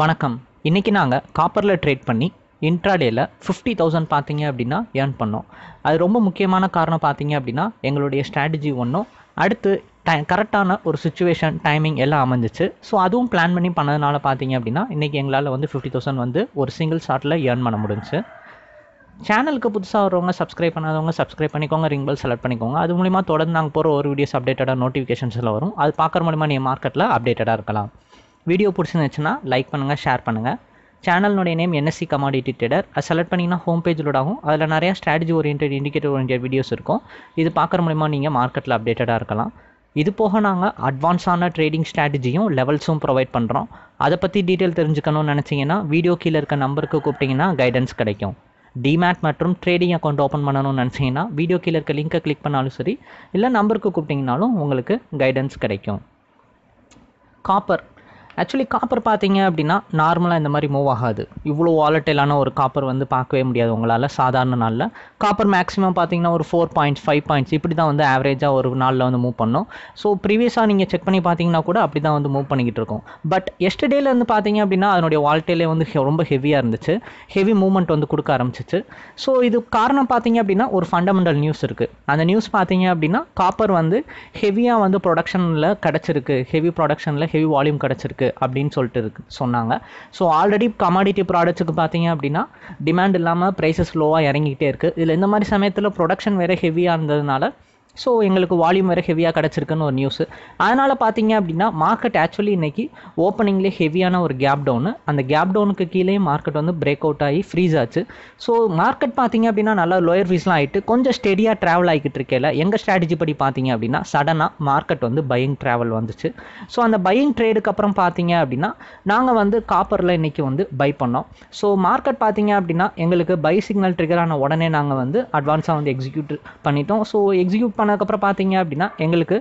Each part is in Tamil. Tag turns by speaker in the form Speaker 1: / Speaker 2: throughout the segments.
Speaker 1: வணக்கம் இன்றைக்கி நாங்கள் காப்பரில் ட்ரேட் பண்ணி இன்ட்ராடேயில் ஃபிஃப்டி தௌசண்ட் பார்த்தீங்க அப்படின்னா ஏர்ன் பண்ணோம் அது ரொம்ப முக்கியமான காரணம் பார்த்தீங்க அப்படின்னா எங்களுடைய ஸ்ட்ராட்டஜி ஒன்றும் அடுத்து டை கரெக்டான ஒரு சுச்சுவேஷன் டைமிங் எல்லாம் அமைஞ்சிச்சு ஸோ அதுவும் பிளான் பண்ணி பண்ணதுனால பார்த்தீங்க அப்படின்னா இன்றைக்கி எங்களால் வந்து ஃபிஃப்டி தௌசண்ட் வந்து ஒரு சிங்கிள் ஷாட்டில் ஏர்ன் பண்ண முடிஞ்சு சேனலுக்கு புதுசாக வரவங்க சப்ஸ்கிரைப் பண்ணாதவங்க சப்ஸ்கிரைப் பண்ணிக்கோங்க ரிங் செலக்ட் பண்ணிக்கோங்க அது மூலிமா தொடர்ந்து நாங்கள் போகிற ஒரு வீடியோஸ் அப்டேட்டடாக நோட்டிஃபிகேஷன்ஸில் வரும் அது பார்க்குற மூலிமா நீங்கள் மார்க்கெட்டில் அப்டேட்டடாக இருக்கலாம் வீடியோ பிடிச்சிருந்துச்சுன்னா லைக் பண்ணுங்கள் ஷேர் பண்ணுங்கள் சேனலுடைய நேம் என்எஸ்சி கமாடிட்டி ட்ரேடர் அது செலக்ட் பண்ணிங்கன்னா ஹோம் பேஜிலோட ஆகும் அதில் நிறையா strategy orient indicator orient videos இருக்கும் இது பார்க்குற மூலிமா நீங்கள் மார்க்கெட்டில் அப்டேட்டடாக இருக்கலாம் இது போக நாங்கள் அட்வான்ஸான ட்ரேடிங் ஸ்ட்ராட்டஜியும் லெவல்ஸும் ப்ரொவைட் பண்ணுறோம் அதை பற்றி டீட்டெயில் தெரிஞ்சுக்கணும்னு நினச்சிங்கன்னா வீடியோ கீழே இருக்க நம்பருக்கு கூப்பிட்டிங்கன்னா கைடன்ஸ் கிடைக்கும் டிமேட் மற்றும் ட்ரேடிங் அக்கௌண்ட் ஓப்பன் பண்ணணும்னு நினச்சிங்கன்னா வீடியோ கீழே இருக்க லிங்க்கை கிளிக் பண்ணாலும் சரி இல்லை நம்பருக்கு கூப்பிட்டிங்கனாலும் உங்களுக்கு கைடன்ஸ் கிடைக்கும் காப்பர் ஆக்சுவலி காப்பர் பார்த்தீங்க அப்படின்னா நார்மலாக இந்த மாதிரி மூவ் ஆகாது இவ்வளோ வாலட்டைலான ஒரு காப்பர் வந்து பார்க்கவே முடியாது உங்களால் சாதாரண நாளில் காப்பர் மேக்ஸிமம் பார்த்தீங்கன்னா ஒரு ஃபோர் பாயிண்ட்ஸ் ஃபைவ் பாயிண்ட்ஸ் இப்படி தான் வந்து ஆவரேஜாக ஒரு நாளில் வந்து மூவ் பண்ணோம் ஸோ ப்ரீவியஸாக நீங்கள் செக் பண்ணி பார்த்தீங்கன்னா கூட அப்படி தான் வந்து மூவ் பண்ணிக்கிட்டு இருக்கோம் பட் எஸ்டர்டேல வந்து பார்த்தீங்க அப்படின்னா அதனுடைய வால்டேலே வந்து ரொம்ப ஹெவியாக இருந்துச்சு ஹெவி மூவ்மெண்ட் வந்து கொடுக்க ஆரம்பிச்சிச்சு ஸோ இது காரணம் பார்த்தீங்க அப்படின்னா ஒரு ஃபண்டமெண்டல் நியூஸ் இருக்குது அந்த நியூஸ் பார்த்தீங்க அப்படின்னா காப்பர் வந்து ஹெவியாக வந்து ப்ரொடக்ஷனில் கிடச்சிருக்கு ஹெவி ப்ரொடக்ஷனில் ஹெவி வால்யூம் கிடச்சிருக்கு அப்படின்னு சொல்லிட்டு இருக்கு சொன்னாங்க ஸோ ஆல்ரெடி கமாடிட்டி ப்ராடக்ட்ஸுக்கு பார்த்தீங்க அப்படின்னா டிமாண்ட் இல்லாமல் ப்ரைஸஸ் லோவாக இறங்கிக்கிட்டே இருக்குது இதில் இந்த மாதிரி சமயத்தில் ப்ரொடக்ஷன் வேறு ஹெவியாக இருந்ததுனால ஸோ எங்களுக்கு வால்யூம் வேறு ஹெவியாக கிடச்சிருக்குன்னு ஒரு நியூஸ் அதனால் பார்த்தீங்க அப்படின்னா மார்க்கெட் ஆக்சுவலி இன்றைக்கி ஓப்பனிங்லேயே ஹெவியான ஒரு கேப் டவுனு அந்த கேப் டவுனுக்கு கீழே மார்க்கெட் வந்து பிரேக் அவுட் ஆகி ஃப்ரீஸ் ஆச்சு ஸோ மார்க்கெட் பார்த்தீங்க அப்படின்னா நல்லா லோயர் ஃபீஸ்லாம் ஆகிட்டு கொஞ்சம் ஸ்டெடியாக ட்ராவல் ஆகிக்கிட்டு இருக்கல எங்கள் ஸ்ட்ராட்டஜி படி பார்த்தீங்க அப்படின்னா சடனாக மார்க்கெட் வந்து பையிங் ட்ராவல் வந்துச்சு ஸோ அந்த பையிங் ட்ரேடுக்கு அப்புறம் பார்த்தீங்க அப்படின்னா நாங்கள் வந்து காப்பரில் இன்றைக்கி வந்து பை பண்ணோம் ஸோ மார்க்கெட் பார்த்தீங்க அப்படின்னா எங்களுக்கு பை சிக்னல் ட்ரிகர் ஆன உடனே நாங்கள் வந்து அட்வான்ஸாக வந்து எக்ஸிக்யூட் பண்ணிட்டோம் ஸோ எக்ஸிக்யூட் பண்ண போனதுக்கப்புறம் பார்த்தீங்க அப்படின்னா எங்களுக்கு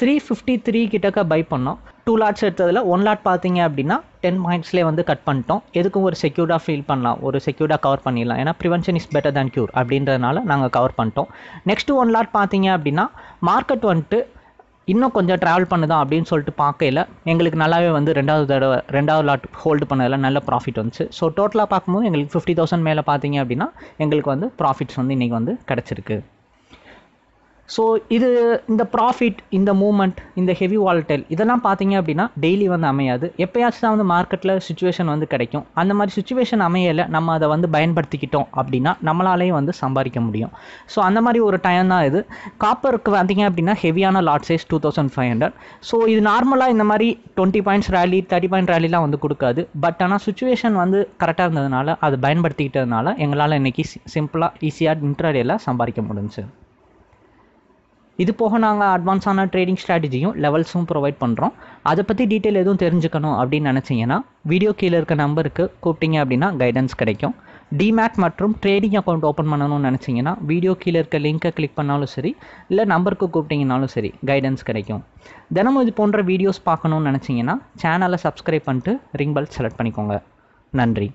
Speaker 1: த்ரீ ஃபிஃப்டி த்ரீ கிட்டக்க பை பண்ணோம் டூ லாட்ஸ் எடுத்ததில் ஒன் லாட் பார்த்தீங்க அப்படின்னா டென் பாயிண்ட்ஸ்லேயே வந்து கட் பண்ணிட்டோம் எதுக்கும் ஒரு செக்யூர்டாக ஃபீல் பண்ணலாம் ஒரு செக்யூர்டாக கவர் பண்ணிடலாம் ஏன்னா prevention is better than cure அப்படின்றதுனால நாங்கள் கவர் பண்ணிட்டோம் நெக்ஸ்ட்டு ஒன் லாட் பார்த்தீங்க அப்படின்னா மார்க்கெட் வந்துட்டு இன்னும் கொஞ்சம் ட்ராவல் பண்ணுதான் அப்படின்னு சொல்லிட்டு பார்க்கையில் எங்களுக்கு நல்லாவே வந்து ரெண்டாவது தடவை ரெண்டாவது லாட் ஹோல்டு பண்ணதில் நல்ல ப்ராஃபிட் வந்துச்சு ஸோ டோட்டலாக பார்க்கும்போது எங்களுக்கு ஃபிஃப்டி தௌசண்ட் மேலே பார்த்தீங்க அப்படின்னா எங்களுக்கு வந்து ப்ராஃபிட்ஸ் வந்து இன்றைக்கி வந்து கிடச்சிருக்கு ஸோ இது இந்த ப்ராஃபிட் இந்த மூமெண்ட் இந்த ஹெவி வால்டைல் இதெல்லாம் பார்த்தீங்க அப்படின்னா டெய்லி வந்து அமையாது எப்போயாச்சும் தான் வந்து மார்க்கெட்டில் சுச்சுவேஷன் வந்து கிடைக்கும் அந்த மாதிரி சுச்சுவேஷன் அமையலை நம்ம அதை வந்து பயன்படுத்திக்கிட்டோம் அப்படின்னா நம்மளாலேயும் வந்து சம்பாதிக்க முடியும் ஸோ அந்த மாதிரி ஒரு டைம் தான் இது காப்பருக்கு பார்த்தீங்க அப்படின்னா ஹெவியான lot size two thousand five hundred so இது நார்மலாக இந்த மாதிரி twenty points rally thirty point ரேலிலாம் வந்து கொடுக்காது பட் ஆனால் சுச்சுவேஷன் வந்து கரெக்டாக இருந்ததுனால அது பயன்படுத்திக்கிட்டதுனால எங்களால் இன்றைக்கி சிம்பிளாக ஈஸியாக இன்ட்ராடேல சம்பாதிக்க முடிஞ்சு இது போக நாங்கள் அட்வான்ஸான ட்ரேடிங் ஸ்ட்ராட்டஜியும் லெவல்ஸும் ப்ரொவைட் பண்ணுறோம் அதை பற்றி டீட்டெயில் எதுவும் தெரிஞ்சுக்கணும் அப்படின்னு நினச்சிங்கன்னா வீடியோ கீழே இருக்க நம்பருக்கு கூப்பிட்டீங்க அப்படின்னா கைடன்ஸ் கிடைக்கும் டிமேட் மற்றும் ட்ரேடிங் அக்கௌண்ட் ஓப்பன் பண்ணணும்னு நினச்சிங்கன்னா வீடியோ கீழே இருக்க லிங்க்கை கிளிக் பண்ணாலும் சரி இல்லை நம்பருக்கு கூப்பிட்டிங்கனாலும் சரி கைடன்ஸ் கிடைக்கும் தினமும் இது போன்ற வீடியோஸ் பார்க்கணும்னு நினச்சிங்கன்னா சேனலை சப்ஸ்கிரைப் பண்ணிட்டு ரிங் பெல் செலக்ட் பண்ணிக்கோங்க நன்றி